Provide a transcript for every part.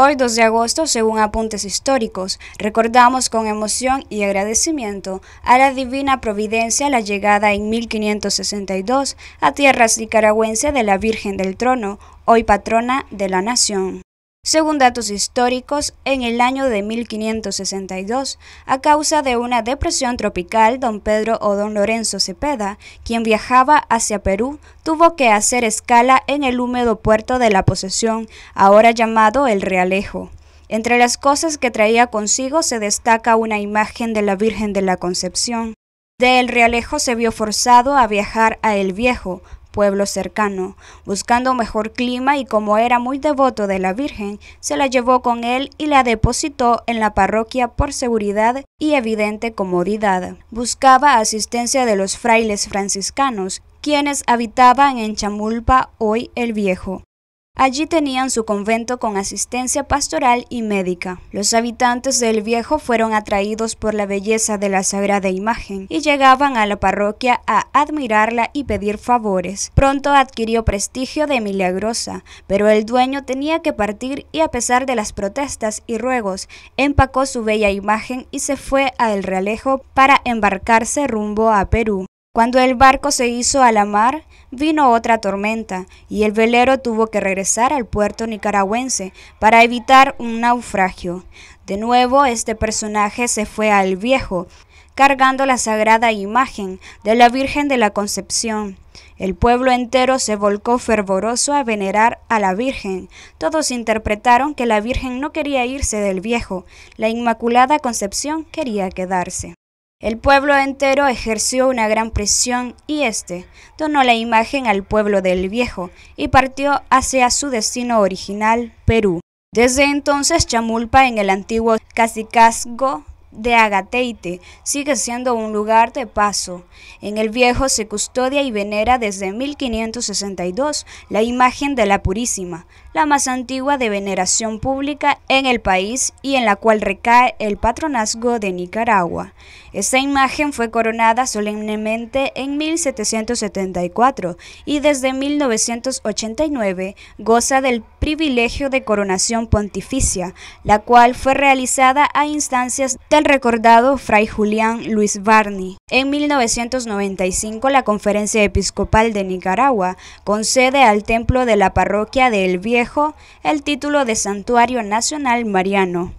Hoy 2 de agosto, según apuntes históricos, recordamos con emoción y agradecimiento a la divina providencia la llegada en 1562 a tierras nicaragüenses de la Virgen del Trono, hoy patrona de la nación según datos históricos, en el año de 1562, a causa de una depresión tropical, don Pedro o don Lorenzo Cepeda, quien viajaba hacia Perú, tuvo que hacer escala en el húmedo puerto de la posesión, ahora llamado el Realejo. Entre las cosas que traía consigo se destaca una imagen de la Virgen de la Concepción. De El Realejo se vio forzado a viajar a El Viejo, pueblo cercano. Buscando mejor clima y como era muy devoto de la Virgen, se la llevó con él y la depositó en la parroquia por seguridad y evidente comodidad. Buscaba asistencia de los frailes franciscanos, quienes habitaban en Chamulpa, hoy el Viejo. Allí tenían su convento con asistencia pastoral y médica. Los habitantes del viejo fueron atraídos por la belleza de la sagrada imagen y llegaban a la parroquia a admirarla y pedir favores. Pronto adquirió prestigio de milagrosa, pero el dueño tenía que partir y a pesar de las protestas y ruegos, empacó su bella imagen y se fue a El Realejo para embarcarse rumbo a Perú. Cuando el barco se hizo a la mar, vino otra tormenta y el velero tuvo que regresar al puerto nicaragüense para evitar un naufragio. De nuevo, este personaje se fue al viejo, cargando la sagrada imagen de la Virgen de la Concepción. El pueblo entero se volcó fervoroso a venerar a la Virgen. Todos interpretaron que la Virgen no quería irse del viejo, la Inmaculada Concepción quería quedarse. El pueblo entero ejerció una gran presión y este donó la imagen al pueblo del viejo y partió hacia su destino original, Perú. Desde entonces Chamulpa en el antiguo Cacicazgo de Agateite sigue siendo un lugar de paso. En el viejo se custodia y venera desde 1562 la imagen de la Purísima, la más antigua de veneración pública en el país y en la cual recae el patronazgo de Nicaragua. Esta imagen fue coronada solemnemente en 1774 y desde 1989 goza del privilegio de coronación pontificia, la cual fue realizada a instancias el recordado Fray Julián Luis Barney. En 1995, la Conferencia Episcopal de Nicaragua concede al templo de la parroquia de El Viejo el título de Santuario Nacional Mariano.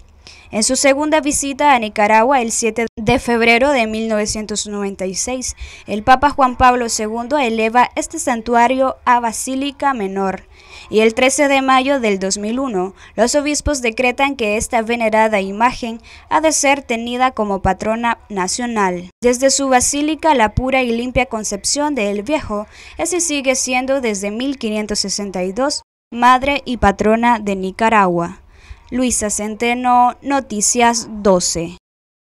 En su segunda visita a Nicaragua el 7 de febrero de 1996, el Papa Juan Pablo II eleva este santuario a Basílica Menor y el 13 de mayo del 2001 los obispos decretan que esta venerada imagen ha de ser tenida como patrona nacional. Desde su basílica la pura y limpia concepción de El Viejo, ese sigue siendo desde 1562 madre y patrona de Nicaragua. Luisa Centeno, Noticias 12.